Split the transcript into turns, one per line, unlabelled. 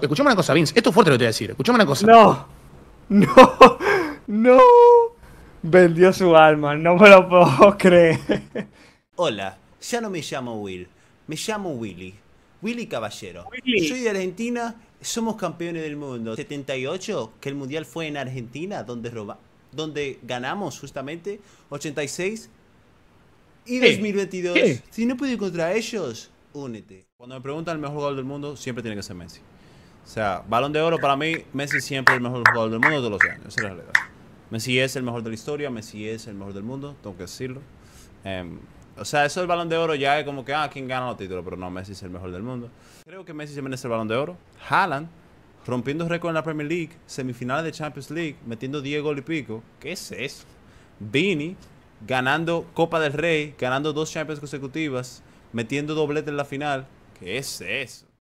escuchame una cosa, Vince. Esto es fuerte lo que te voy a decir.
Escuchame una cosa. No. No. No. Vendió su alma. No me lo puedo creer.
Hola. Ya no me llamo Will. Me llamo Willy. Willy Caballero. Soy de Argentina. Somos campeones del mundo. 78, que el mundial fue en Argentina, donde roba, donde ganamos justamente. 86
y 2022.
Si no pude contra ellos, únete.
Cuando me preguntan el mejor jugador del mundo, siempre tiene que ser Messi. O sea, balón de oro para mí, Messi siempre es el mejor jugador del mundo de los años. Esa es la realidad. Messi es el mejor de la historia, Messi es el mejor del mundo, tengo que decirlo. Em, o sea, eso del balón de oro ya es como que, ah, ¿quién gana los títulos? Pero no, Messi es el mejor del mundo. Creo que Messi se merece el balón de oro. Haaland, rompiendo récord en la Premier League, semifinales de Champions League, metiendo 10 goles y pico. ¿Qué es eso? Vini, ganando Copa del Rey, ganando dos Champions consecutivas, metiendo doblete en la final. ¿Qué es eso?